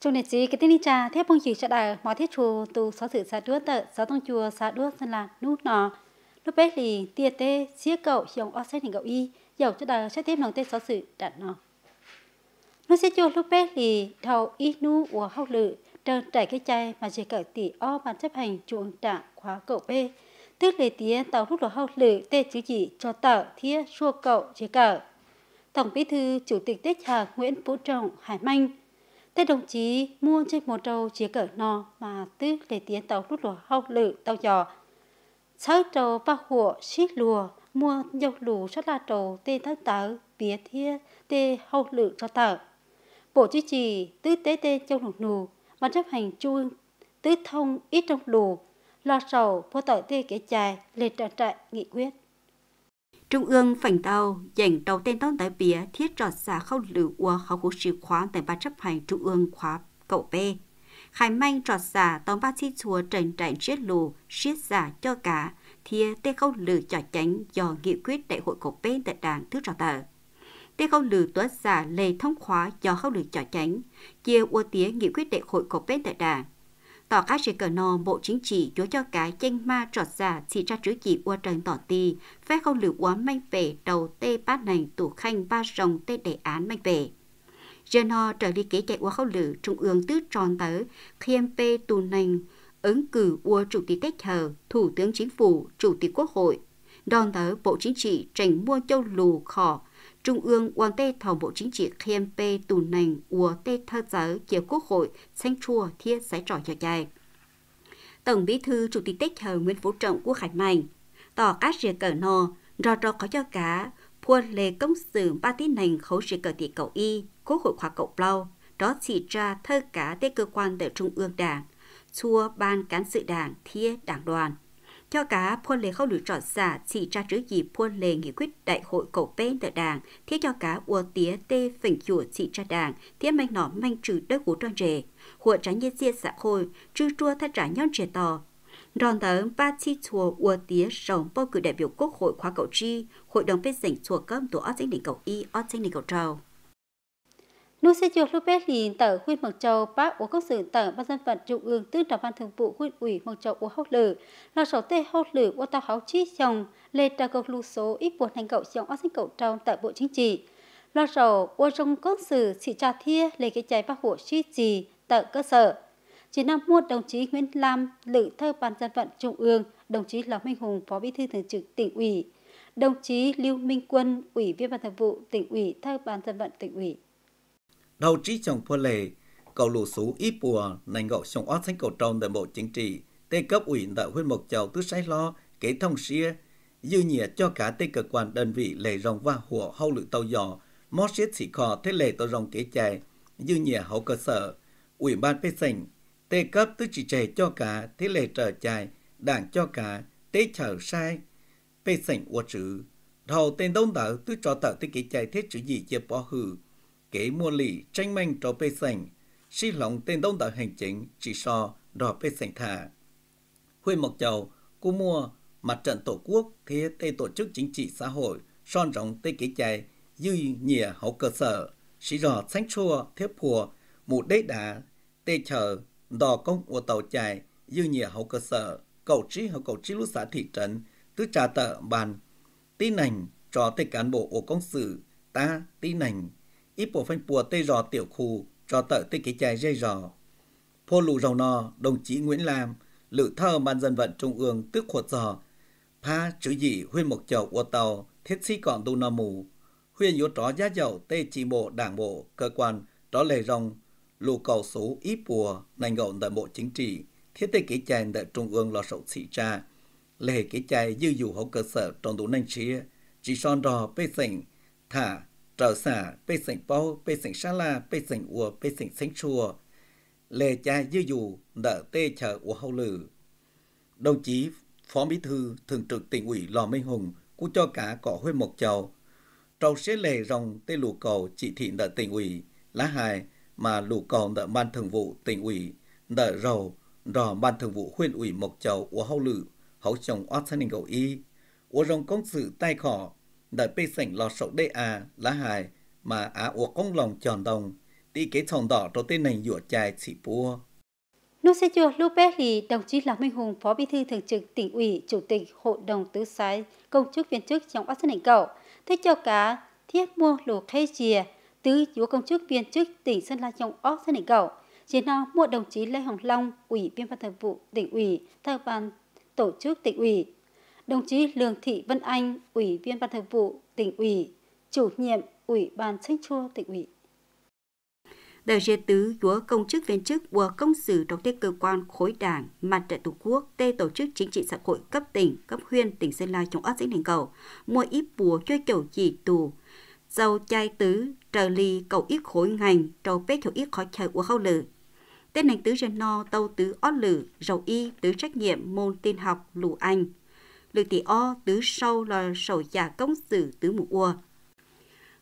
Chủ nhật chỉ cái tin đi trà thép bông chỉ sẽ đài mọi thiết chùa tù sở sự xa đuốt tợ xó tông chùa xa đuốt dân là nút nọ lúc bé thì tia tê xía cậu hiồng o xét hình cậu y dầu cho đài sẽ tiếp lòng tê sở sự đặt nọ nó sẽ cho lúc bé thì đầu y nu của hậu lự trơn trải cái chai mà chỉ cậu tỷ o bàn chấp hành chuồng trạng khóa cậu b tức lì tía tàu lúc đó hậu lự tê chữ chỉ cho tờ thía xua cậu chỉ cậu tổng bí thư chủ tịch tích hà nguyễn phú trọng hải manh Thế đồng chí mua trên một trâu chia cỡ no mà tư để tiến tàu rút lùa hậu lự tàu giò. Sáu trâu ba hụa xít lùa mua dầu lù rất là trâu tê thất tớ bía thiê tê hậu lự cho tờ. Bộ chính trị tứ tế tê châu lục lù mà chấp hành chuông tứ thông ít trong lù lo sầu vô tỏi tê kế chài lên trận trại nghị quyết. Trung ương phảnh tàu dành tàu tên tông tới bia thiết trọt giả khâu lử ua khâu khu sĩ khóa tại ba chấp hành trung ương khóa cậu B. Khải manh trọt giả tông ba chi chùa trần trại giết lù, giết giả cho cả, thia tê khâu lử cho tránh do nghị quyết đại hội cậu B tại đảng thứ trọt tờ. Tê khâu lử tuất giả lề thông khóa do khâu lử cho tránh, chia ua tía nghị quyết đại hội cậu B tại đảng tỏ cá sĩ cờ nò bộ chính trị chúa cho cái chanh ma trọt giả dạ chỉ ra chữ chỉ ua trần tỏ tì phép không lưu quá manh về đầu tê bát này tủ khanh ba rồng tê đề án manh về Geno trở đi kế chạy ua khâu lử trung ương tứ tròn tớ khiêm pê tù nành ứng cử ua chủ tịch tết hờ thủ tướng chính phủ chủ tịch quốc hội đòn tớ bộ chính trị trành mua châu lù khỏ Trung ương quan tê thảo Bộ Chính trị KMP tù nành của tê thơ giáo kiểu quốc hội xanh chua thiết giải trò cho dài. Tổng bí thư Chủ tịch Tích Hờ Nguyễn Phú Trọng của Khải Mạnh, tỏ các rìa cờ nò, rò rò có cho cá, phua lê công sử ba tí nành khấu rìa cờ tỷ cậu y, quốc hội khóa cậu blau, đó chỉ ra thơ cá tê cơ quan từ Trung ương Đảng, xua ban cán sự đảng thiết đảng đoàn cho cả phun lệ khâu được rõ giả chỉ ra trước gì phun lệ nghị quyết đại hội cầu bên tờ đảng thiết cho cả ua tía tê phỉnh chùa chỉ ra đảng thiết manh nó manh trừ đất của tròn rể hội trái nhân diệt xã hội trừ chua thay trả nhon trẻ tò Ròn tớ ba chi chùa ua tía rồng bầu cử đại biểu quốc hội khóa cầu chi, hội đồng phê dành chùa cơm tổ ớt danh đỉnh cầu y ớt danh đỉnh cầu trầu. Nú sẽ chuộc lúc bếp lìn tờ khuyên mực châu bác của công sự tờ ban dân vận trung ương tư trọng ban thường vụ khuyên ủy mực châu của hốc lử là sáu tê hốc lử của tàu háo chi trong lê trà cầu lưu số ít buồn thành cậu trong áo sinh cậu trong tại bộ chính trị là sầu của trong công sự chỉ trà thia lê cái cháy bác hộ chi trì tại cơ sở chỉ năm mua đồng chí Nguyễn Lam lự thơ ban dân vận trung ương đồng chí Lò Minh Hùng phó bí thư thường trực tỉnh ủy đồng chí Lưu Minh Quân ủy viên ban thường vụ tỉnh ủy thơ ban dân vận tỉnh ủy đầu trí chồng phô lệ, cầu lù xú ít bùa, nành gậu chồng ót thánh cầu trông đại bộ chính trị, tê cấp ủy đại huyên mộc chầu tứ sai lo, kế thông xia, dư nhiệt cho cả tê cơ quan đơn vị lệ rồng và hùa hậu lự tàu giò, mót xiết xỉ khò thế lệ tàu rồng kế chài, dư nhiệt hậu cơ sở, ủy ban phê sảnh, tê cấp tứ chỉ trẻ cho cả thế lệ trở chài, đảng cho cả tê chở sai, phê sảnh ua trữ, đầu tên đông tử tứ trò tở tê kế chài thế chữ gì chia bỏ hư kế mua lì tranh manh trò bê sành, xí lòng tên đông đảo hành chính chỉ so đò bê sành thả. Huy Mộc Chầu, cô mua mặt trận tổ quốc thế tê tổ chức chính trị xã hội son rộng tê kế chạy dư nhìa hậu cơ sở sĩ rò sánh chua thiếp phùa mụ đế đà tê chờ đò công của tàu chạy dư nhìa hậu cơ sở cầu trí hậu cầu trí lũ xã thị trấn tứ trà tợ bàn tí nành trò tê cán bộ của công sự ta tí nành ít bộ phanh bùa tây rò tiểu khu cho tợ tây cái chai dây rò. Phô lụ rầu nò, đồng chí Nguyễn Lam, lự thơ ban dân vận trung ương tức khuột giò, pha chữ dị huyên một chầu ô tàu, thiết sĩ còn đu nò mù, huyên yếu tró giá dầu tê chỉ bộ đảng bộ, cơ quan, tró lề rong, lù cầu số ít bùa, nành gọn đại bộ chính trị, thiết tê cái chai đại trung ương lò sậu sĩ cha lề cái chai dư dù hậu cơ sở trong đủ nành chia, chỉ son rò bê sỉnh, thả trở xả bê sảnh bao bê sảnh sa la bê sảnh ua bê sảnh sánh chùa lê cha dư dù nợ tê chờ ua hậu lử đồng chí phó bí thư thường trực tỉnh ủy lò minh hùng cũng cho cả cỏ huê mộc châu, trâu sẽ lề rồng tê lù cầu chỉ thị nợ tỉnh ủy lá hài mà lù cầu nợ ban thường vụ tỉnh ủy nợ rầu rò ban thường vụ huyện ủy mộc châu ua hậu lử hậu chồng ót san ninh y ua rồng công sự tay khỏ đại bê sảnh lọ sậu đê à lá hài mà á ua công lòng tròn đồng đi kế thòng đỏ cho tên này dụa chài chỉ bùa. Nô xe chùa Lô Bê Lì, đồng chí Lạc Minh Hùng, Phó Bí thư Thường trực tỉnh ủy, Chủ tịch Hội đồng Tứ Sái, công chức viên chức trong áp sát hành cậu, thích cho cá, thiết mua lô khay chìa, tứ chúa công chức viên chức tỉnh Sơn La trong áp sát hành cậu, chỉ nào mua đồng chí Lê Hồng Long, ủy viên ban thường vụ tỉnh ủy, theo ban tổ chức tỉnh ủy, đồng chí Lương Thị Vân Anh, Ủy viên Ban Thường vụ tỉnh ủy, chủ nhiệm Ủy ban Chính chua tỉnh ủy. Đời dê tứ của công chức viên chức của công sử trong các cơ quan khối đảng, mặt trận tổ quốc, tê tổ chức chính trị xã hội cấp tỉnh, cấp huyện, tỉnh Sơn La trong áp dính hành cầu, mua ít bùa cho chầu chỉ tù, dầu chai tứ, trợ ly cầu ít khối ngành, trầu bế chầu ít khói chơi của khâu lử, tên hành tứ dân no tâu tứ ót lử, dầu y tứ trách nhiệm môn tin học lù anh, lư tỷ o tứ sau là sầu già công sử tứ mụ ua.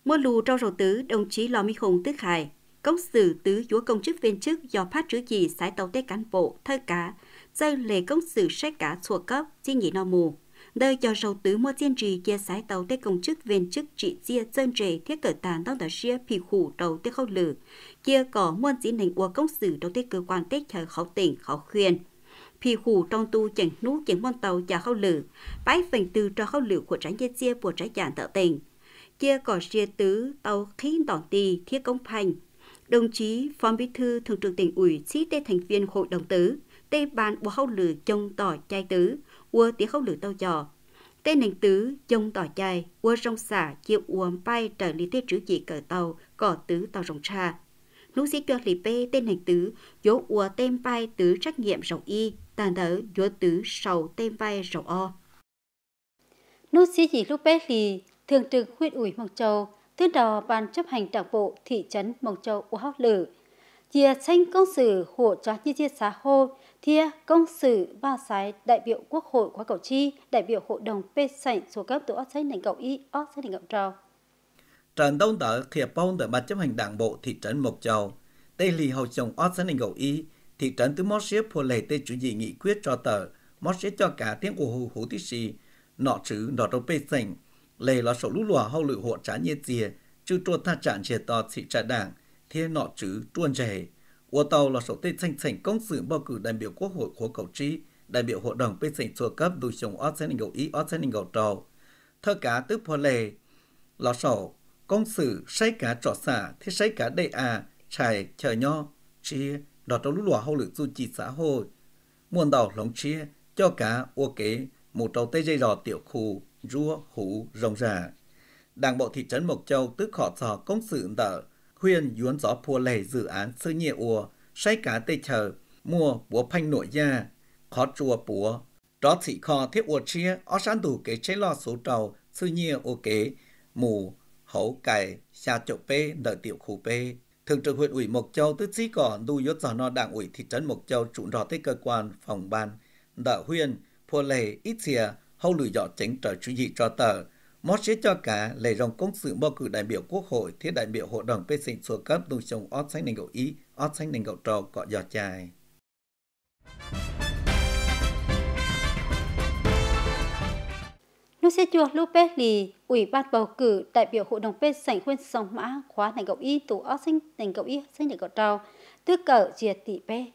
Mua lù trong sầu tứ, đồng chí Lò mi Hùng tứ khải công sử tứ chúa công chức viên chức do phát chữ gì sái tàu tết cán bộ, thơ cá, dây lề công sử sai cả thuộc cấp, chi nhị no mù. Đời cho sầu tứ mua tiên trì chia sái tàu tết công chức viên chức trị chia dân trề thiết cởi tàn tông tờ xia phì khủ đầu tết khâu lử, kia có muôn dĩ nành của công sử đầu tết cơ quan tết chờ khẩu tỉnh khẩu khuyên phi khu trong tu chẳng nú chẳng môn tàu chả khâu lử, bái phần từ cho khâu lử của trái dây chia của trái giản tạo tình. Chia cỏ chia tứ, tàu khí đòn tì, thiết công thành. Đồng chí Phó Bí Thư Thường trực tỉnh ủy sĩ tê thành viên hội đồng tứ, tê bàn của khâu lử trông tỏ chai tứ, ua tiếng khâu lử tàu giò. Tê nền tứ, trông tỏ chai, ua rong xả, chiều uống bay trở lý tê chữ chỉ cờ tàu, cỏ tứ tàu rồng trà nú sĩ cho lì bê tên hành tứ, dỗ ua tên bay tứ trách nhiệm rộng y, tàn đỡ giữa tử sầu tên vai rầu o. Nút sĩ dị lúc bé lì, thường trực huyện ủy Mộc Châu, thứ đò ban chấp hành đảng bộ thị trấn Mộc Châu u hóc lử. Chia tranh công sự hộ cho như chia xã hô, thia công sự ba sái đại biểu quốc hội quá cầu chi, đại biểu hội đồng phê sảnh số cấp tổ ác sách nành cầu y, ác sách nành cầu trò Trần Đông Tở khiệp bông tại ban chấp hành đảng bộ thị trấn Mộc Châu, tây lì hậu chồng ác sách nành cầu y, thị trấn từ Moshe phô lệ tê chủ dị nghị quyết cho tờ, Moshe cho cả tiếng của hù hú tí xì, nọ chữ nọ đầu bê sành, lệ là sổ lũ lùa hậu lựu hộ trả nhiệt dìa, chứ trô tha trạng chế tò thị trả đảng, thiên nọ chữ truôn trẻ. Ua tàu là sổ tê tranh sành công sự bầu cử đại biểu quốc hội của cầu trí, đại biểu hội đồng bê sành xua cấp đủ chồng ọt xe ngầu ý ọt xe ngầu trầu. Thơ cả tức phô lệ, là sổ công sự xây cả trọ xả, thế xây cả đệ à, trải chờ nho, chia đó trong lúa lùa hậu lực du trị xã hội muôn đầu lóng chia cho cá ô kế một trâu tây dây rò tiểu khu rúa hủ rồng rà đảng bộ thị trấn mộc châu tức khỏ sò công sự tờ khuyên yuốn gió phua lề dự án sư nhẹ ùa say cá tê chờ mua búa phanh nội gia khó chùa búa đó thị kho thiết ùa chia ó sán đủ kế chế lo số trầu sư nhẹ ô kế mù hấu cải xa chỗ p nợ tiểu khu p. Thường trực huyện ủy Mộc Châu tức chí cỏ đu yốt giò no đảng ủy thị trấn Mộc Châu trụ rõ tới cơ quan phòng ban. Đợ huyên, phô lệ ít xìa, hâu lùi dọ chính trở chủ dị cho tờ. Mót chế cho cả lệ rồng công sự bầu cử đại biểu quốc hội thiết đại biểu hội đồng phê sinh xuống cấp đu chồng ót xanh nền gậu ý, ót xanh nền gậu trò cọ dọ chài. Lúc xét chua lúc bế lì, Ủy ban bầu cử đại biểu Hội đồng bế sảnh khuyên sông mã khóa thành cậu y tù óc sinh thành cậu y sinh thành cậu trao, tư cờ triệt tỷ bế.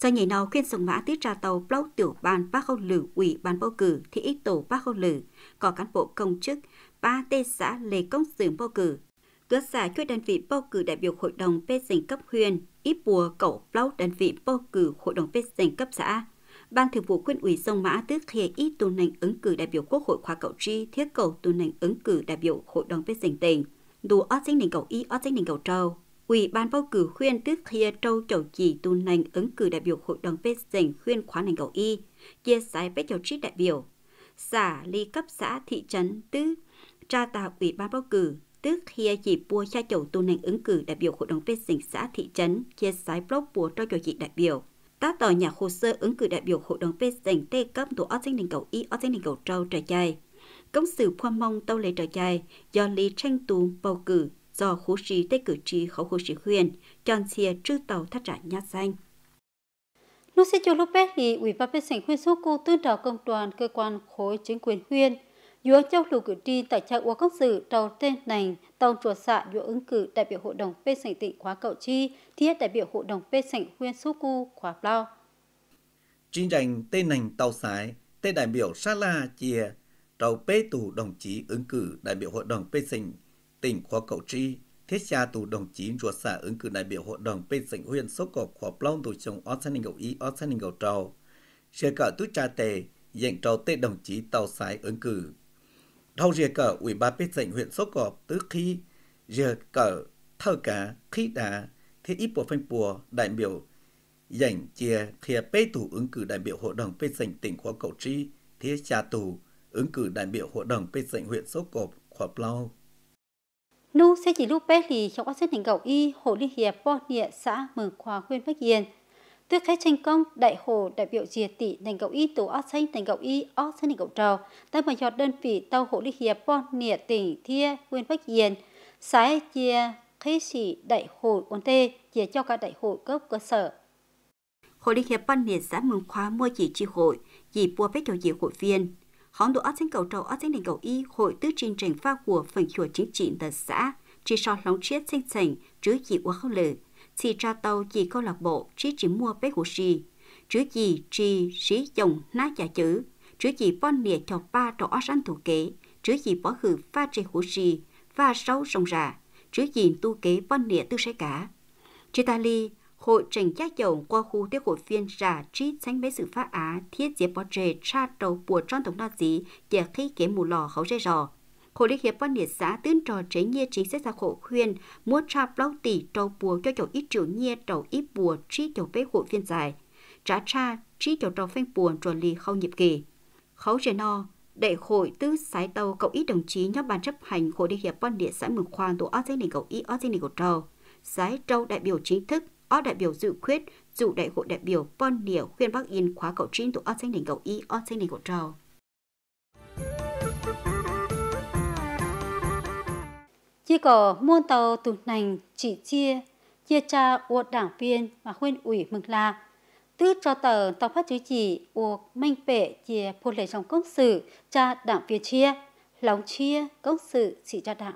Do nhảy nào khuyên sông mã tiết ra tàu block tiểu ban bác không lử Ủy ban bầu cử thì ít tổ bác không lử, có cán bộ công chức, ba tê xã lề công xưởng bầu cử. Tuyết xã chuỗi đơn vị bầu cử đại biểu Hội đồng bế sảnh cấp huyện, ít bùa cậu block đơn vị bầu cử Hội đồng bế sảnh cấp xã Ban Thường vụ Quân ủy Sông Mã tức khi ít tu nành ứng cử đại biểu Quốc hội khóa cậu tri thiết cầu tu nành ứng cử đại biểu Hội đồng Bế tỉnh tỉnh. Đủ ót chính nền cầu y ót chính nền cầu trâu. Ủy ban bầu cử khuyên tức khi trâu chầu chỉ tu nành ứng cử đại biểu Hội đồng Bế tỉnh khuyên khóa nền cầu y, chia sái với chầu tri đại biểu. Xã ly cấp xã thị trấn tức tra tạo Ủy ban bầu cử tức khi chỉ bua cha chầu tu nành ứng cử đại biểu Hội đồng Bế tỉnh xã thị trấn chia sái block bua trâu chầu chỉ đại biểu ta tỏ nhà hồ sơ ứng cử đại biểu hội đồng phê dành tê cấp tổ ớt danh đình cầu y ớt danh đình cầu trâu trời chay Công sự khoa mong tâu lệ trời chay do lý tranh tù bầu cử, do khu sĩ tê cử trì khẩu khu sĩ huyền, tròn xìa trư tàu thắt trả nhát danh. Nó sẽ cho lúc bé thì Ủy ban phê sảnh huyên số cô tương trào công đoàn cơ quan khối chính quyền huyền Dúa châu lù cử tri tại trại quốc công sự trầu tên nành, tàu chùa xạ dúa ứng cử đại biểu hội đồng phê sảnh tỉnh khóa cậu chi, thiết đại biểu hội đồng phê sảnh huyên xúc cu khóa lao. Chính rành tên nành tàu sái, tên đại biểu sa la chia, trầu pê tù đồng chí ứng cử đại biểu hội đồng phê sảnh tỉnh khóa cậu chi, thiết cha tù đồng chí chùa xạ ứng cử đại biểu hội đồng phê sảnh huyên xúc cổ khóa lao tù chồng ớt sanh ngầu y ớt sanh ngầu trầu. Sẽ cỡ tú cha tề, dành trầu tên đồng chí tàu sái ứng cử Đầu giờ cờ ủy ban bế dệnh huyện số gọp tứ khi giờ cờ thơ cá khi đã thế ít bộ phanh bùa đại biểu dành chia khía bế tù ứng cử đại biểu hội đồng bế dệnh tỉnh khóa cầu tri thế cha tù ứng cử đại biểu hội đồng bế dệnh huyện số gọp khóa plau. Nu sẽ chỉ lúc bé lì trong các sinh hình cầu y, hội Liên Hiệp, Bo Địa, xã Mường Khoa, huyện Bắc Yên, Tuyết khách thành công, đại hồ đại biểu diệt tỷ thành cậu y tổ ớt xanh thành cậu y ớt xanh thành cậu trò, tại mà giọt đơn vị tàu hộ lý hiệp bon nịa tỉnh thia nguyên bắc diền, sái chia khi sĩ đại hội ổn tê chia cho cả đại hội cấp cơ sở. Hội Liên hiệp bon nịa xã mừng Khóa mua chỉ chi hội, chỉ bua phép đầu dịu hội viên. Hóng đồ ớt xanh cầu trầu ớt xanh đình cầu y hội tư trình trình pha của phần chùa chính trị tại xã, chỉ so lóng chiết xanh sành, chứa chỉ uống không lử thì ra tàu chỉ câu lạc bộ chỉ chỉ mua bé của chị chứ gì chỉ sĩ chồng na giả chữ chứ gì bon nịa cho ba trò ăn thủ kế chứ gì bỏ khử pha trẻ của chị và sâu sông ra chứ gì tu kế bon nịa tư sẽ cả chị ta ly hội trình giác chồng qua khu tiêu hội viên ra trí sánh bé sự phá á thiết diệp bỏ trẻ cha trầu bùa tròn tổng đo gì giờ khi kế mù lò khấu rơi rò Khối Liên hiệp văn liệt xã tướng trò chế nhiên chính sách xã khổ khuyên, mua trà blau tỷ trâu bùa cho chỗ ít triệu nhiên trâu ít bùa trí chỗ bế hội viên dài Trả tra trí chỗ trâu phanh bùa trò lì khâu nhịp kỳ. Khấu chế no, đại hội tứ sái tàu cậu ít đồng chí nhóm ban chấp hành khối Liên hiệp văn liệt xã mừng khoan tổ ớt dây nỉ cậu ít ớt dây nỉ cậu trâu. Sái trâu đại biểu chính thức, ớt đại biểu dự khuyết, dù đại hội đại biểu văn nỉa khuyên bác yên khóa cậu trinh tổ ớt dây nỉ cậu ít ớt dây nỉ cậu trâu. Chỉ có muôn tàu tù nành chỉ chia, chia cha uột đảng viên và huyên ủy mừng là. Tứ cho tờ tàu phát chữ chỉ uột minh bệ chia phô lệ trong công sự cha đảng viên chia, lòng chia công sự chỉ cho đảng.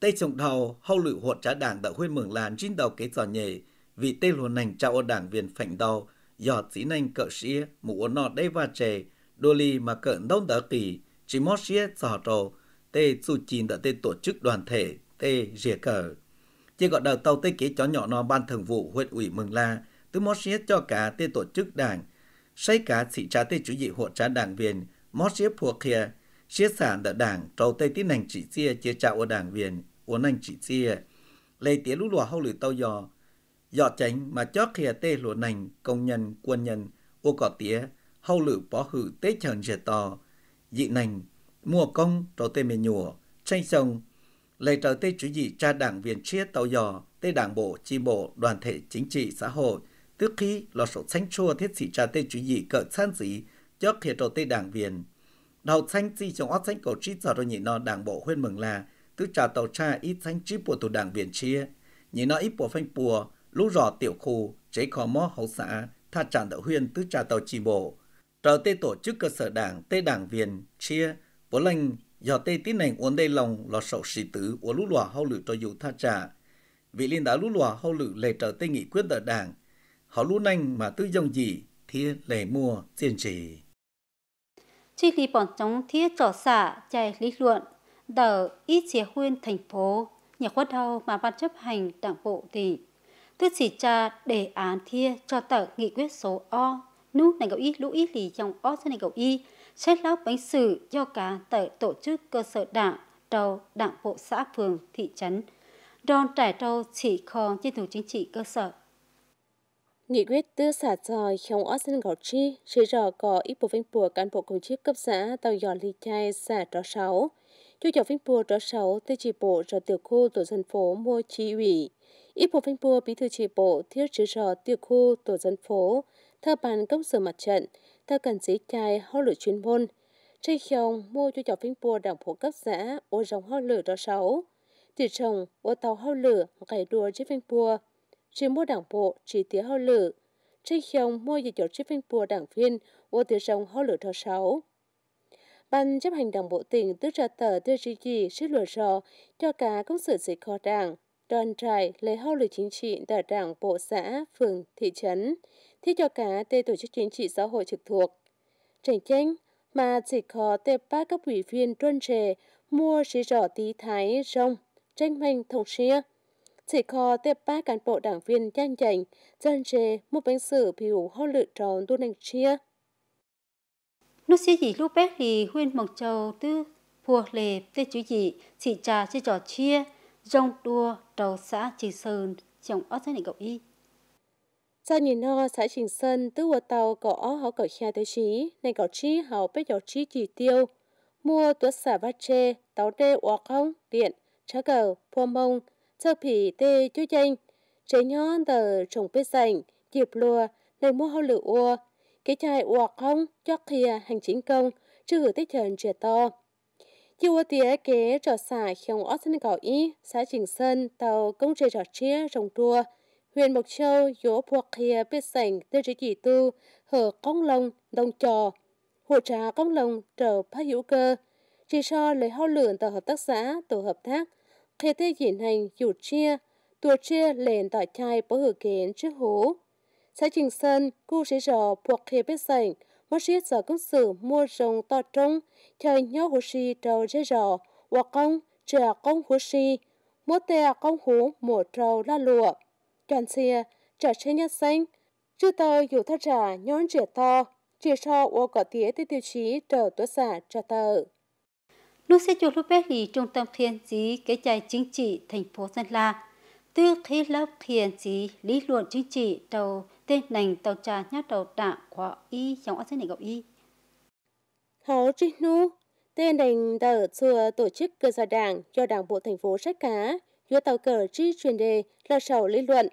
Tây trồng đầu hậu lựu hột trả đảng đã huyên mừng làn trên đầu kế giòn nhề, vì tây luồn nành trao đảng viên phảnh đầu, giọt dĩ nành cỡ xia, mũ nọ đây và trẻ, đô ly mà cỡ đông đỡ kỳ, chỉ mót xia giò trồ, tê su chín đã tê tổ chức đoàn thể tê rìa cờ. Chỉ gọi đầu tàu tê kế chó nhỏ nó ban thường vụ huyện ủy Mừng La, tứ mót xế cho cả tê tổ chức đảng, xây cả thị trá tê chủ dị hộ trá đảng viên, mót xế phùa kia, xế sản đã đảng, trầu tê tiến hành chỉ xia chia trạ ô đảng viên, uốn anh chỉ xia. Lê tía lũ lùa hâu lử tàu giò, dọ tránh mà chó kia tê lùa nành, công nhân, quân nhân, ô cỏ tía, hâu lử bó hử tê trần rìa to dị nành mua công trò tê mê nhùa, tranh sông, lấy trở tê chủ dị cha đảng viên chia tàu dò, tê đảng bộ, chi bộ, đoàn thể chính trị, xã hội, tức khi lò sổ xanh chua thiết sĩ cha tê chủ dị cỡ san dị, cho khía trò tê đảng viên. Đầu xanh chi trong óc xanh cổ trí giờ rồi nhị nó đảng bộ huyên mừng là, tức trà tàu cha ít xanh chi bộ tù đảng viên chia, nhị nó ít bộ phanh bùa, lũ rò tiểu khu, chế khó mó hậu xã, tha tràn đạo huyên tức trà tàu chi bộ. Trở tê tổ chức cơ sở đảng, tê đảng viên, chia, bố lành giờ tê tín nành uốn đây lòng lò sầu sĩ tử uốn lũ lòa hậu lử cho dù tha trả vị liên đã lũ lòa hậu lử lệ trở tê nghị quyết ở đảng họ lũ nành mà tư dòng gì thì lệ mua tiền trì chi lý bọn chống thiết trò xạ chạy lý luận đờ ít chế huyên thành phố nhà khuất hầu mà ban chấp hành đảng bộ thì tuyên chỉ tra đề án thia cho tờ nghị quyết số O nu này gạo y lũ y lì trong ó cho này gạo y xét lóc bánh sử do cả tại tổ chức cơ sở đảng trâu đảng bộ xã phường thị trấn đòn trải trâu chỉ kho trên thủ chính trị cơ sở Nghị quyết tư xả tròi không ở sân gạo chi, chỉ rõ có ít bộ vinh bùa cán bộ công chức cấp xã tàu dọn ly chai xả trò sáu. Chú dọc vinh bùa trò sáu tư chỉ bộ rồi tiểu khu tổ dân phố mua chi ủy. Ít bộ vinh bùa bí thư chỉ bộ thiết chỉ rõ tiểu khu tổ dân phố theo bàn công sở mặt trận, theo cần sĩ chai hó lửa chuyên môn. Trên khiong mua cho cháu phim bùa đảng phố cấp xã ô rồng hó lửa đó sáu. thị trồng ô tàu hó lửa ngày đùa chiếc phim bùa. Chỉ mua đảng bộ chỉ tía hó lửa. Trên khiong mua cho cháu chiếc phim bùa đảng viên ô tía rồng hó lửa đó sáu. Ban chấp hành đảng bộ tỉnh tứ ra tờ tư tri kỳ sức lửa rò cho cả công sở dịch kho đảng, đoàn trại lấy hao lửa chính trị tại đảng bộ xã, phường, thị trấn, thiết cho cả tê tổ chức chính trị xã hội trực thuộc. Tranh chánh mà chỉ có tê ba các ủy viên trôn trề mua sĩ rõ tí thái rong, tranh minh thông xia. Chỉ có tê ba cán bộ đảng viên nhanh chảnh, dân trề một bánh sử biểu hô lự tròn tu nành chia. Nó sĩ gì lúc bé thì huyên mộc châu tư phùa lệ tê chú dị, chỉ trà sĩ trò chia, rong đua trầu xã chỉ sơn, chồng ớt thế này cậu y. Sao nhìn nó xã trình sơn tức của tàu có họ cởi khe tới trí, này có trí họ biết có trí chỉ tiêu. Mua tuốt xả vắt chê, tàu đê hoặc không, điện, trá cờ pô mông, sơ phỉ tê chú chanh. Chế nhón tờ trồng biết rảnh, dịp lùa, này mua hoa lửa ua. Cái chai hoặc không, chót kia hành chính công, chưa hữu tích trần trẻ to. Chiều ua tía kế trò xả khiong ót sân cỏ ý xã trình sơn tàu công trề trò chia trồng tua huyện Mộc Châu dỗ buộc hìa biết sảnh tư trí chỉ tu hở con lông đồng trò hỗ trà con lông trở phát hữu cơ chỉ cho lấy hao lượng tờ hợp tác xã tổ hợp tác khi thế diễn hành dù chia tổ chia lên tỏ chai bố hữu kiến trước hố xã trình sơn cu sĩ rò buộc hìa biết sảnh một siết sở công sự mua rồng to trông chơi nhau hồ si trầu dây rò hoặc công trẻ công hồ si mua tè công hú một trầu la lụa 转 xe trở xe nhất xanh chưa tờ dù thật ra nhón trẻ to chỉ cho ô cỏ tía tới tiêu chí trở tuất xả cho tờ nút xe chuột lúc bé thì trung tâm thiền trí kế chạy chính trị thành phố sơn la tư thế lớp thiền trí lý luận chính trị đầu tên nành tàu trà nhát đầu tạ khóa y trong ác này gặp y hậu trinh nu tên nành tờ xưa tổ chức cơ sở đảng cho đảng bộ thành phố sách cá dưới tàu cờ tri chuyên đề là sầu lý luận.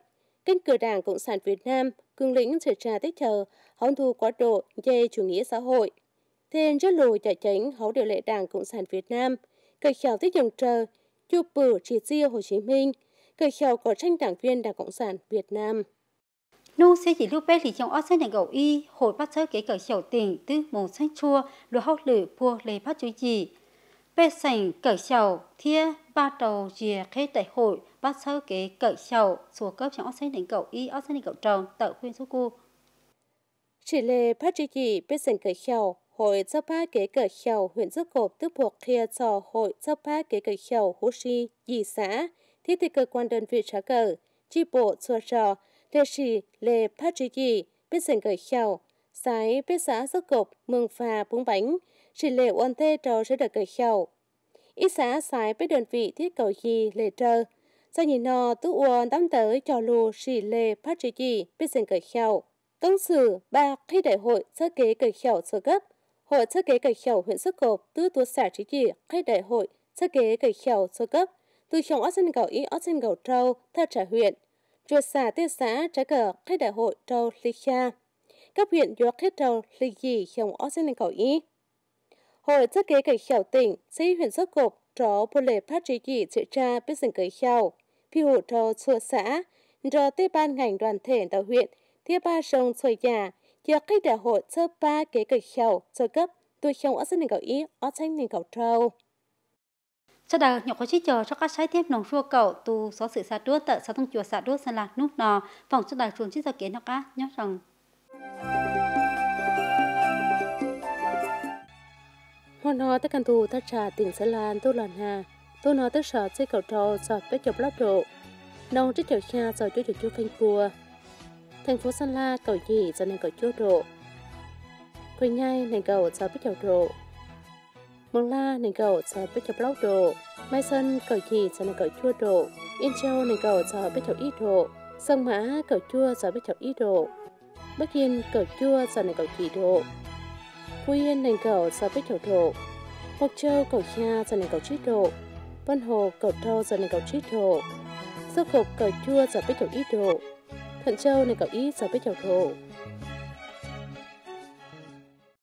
Kênh cửa Đảng Cộng sản Việt Nam, cương lĩnh sự trà tích thờ, hóng thu quá độ dây chủ nghĩa xã hội. Thêm rất lùi chạy chánh hấu điều lệ Đảng Cộng sản Việt Nam, cởi khéo tích dòng trờ, chụp bử chỉ riêng Hồ Chí Minh, cởi khéo có tranh đảng viên Đảng Cộng sản Việt Nam. Nu sẽ chỉ lưu bé thì trong ớt này gậu y, hồi bắt sớ kể cởi xấu tiền tư mù sáng chua, đồ hóc lử pua lê phát chú gì về sảnh cởi sầu thia ba đầu dìa khế tại hội ba sơ kế cởi sầu sùa cấp trong ốc xanh đỉnh cậu y ốc xanh đỉnh cậu tròn tợ khuyên số cu chỉ lệ phát trị chỉ về sảnh cởi sầu hội chấp ba kế cởi sầu huyện giấc cột tức buộc kia cho hội chấp ba kế cởi sầu hú si dì xã thiết thị cơ quan đơn vị trả cờ chi bộ chùa trò lệ chỉ lệ phát trị chỉ về sảnh cởi sầu sái biết xã giấc cột mường phà búng bánh chỉ lệ ôn thê trò sẽ được cởi khẩu. Ít xã xài với đơn vị thiết cầu gì lệ trơ. Sau nhìn nó, tú uôn đám tới cho lù chỉ lệ phát trí gì biết dành cởi khẩu. Công sử ba khi đại hội sơ kế cởi khẩu sơ gấp. Hội sơ kế cởi khẩu huyện sức cộp tứ tuốt xã trí gì khi đại hội sơ kế cởi khẩu sơ gấp. Từ chồng ớt dân cầu ý ớt dân cầu trâu thật trả huyện. chùa xã tiết xã trái cờ khi đại hội trâu lý cha. Các huyện dọc hết trâu lý gì chồng ớt dân cầu ý. Hồi chất kế cảnh khảo tỉnh, sĩ huyện xuất gộp, tró bộ lệ phát trí dị trị tra biết dừng cấy khảo. Phi hủ trò chùa xã, rồi tới ban ngành đoàn thể đạo huyện, thiết ba sông trời nhà, giờ cách đại hội sơ ba kế cảnh khảo, sơ cấp, tôi không ở dân đình cầu ý, ở tranh đình cầu trâu. Cho đào nhỏ có chi chờ cho các trái tiếp nồng xua cậu tu số sự xa đuốt tại sao thông chùa xa đuốt sân lạc nút nò phòng cho đào chuồng chi giờ kiến nó cá nhớ rằng hoàn hò tới căn thù thắt trà tỉnh Sơn Lan tu lần hà tu nó tới sở xây cầu trò sở bếp chọc lót độ nông trích chèo cha sở chú chủ chú phanh cua thành phố Sơn La cầu gì giờ này cầu chú độ quỳ nhai này cầu sở bếp chọc độ mường la này cầu sở bếp chọc lót độ mai sơn cầu gì giờ này cầu chú độ yên châu này cầu sở bếp chọc ít độ sông mã cầu chua sở bếp chọc ít độ bắc yên cầu chua giờ này cầu chỉ độ Phú Yên nền cầu do bích thổ thổ, Mộc Châu cầu cha do nền cầu trít thổ, Vân Hồ cầu Thô do nền cầu trít thổ, Dốc Cục cầu Chua do bích thổ ít thổ, Thuận Châu nền cầu ít do bích thổ thổ,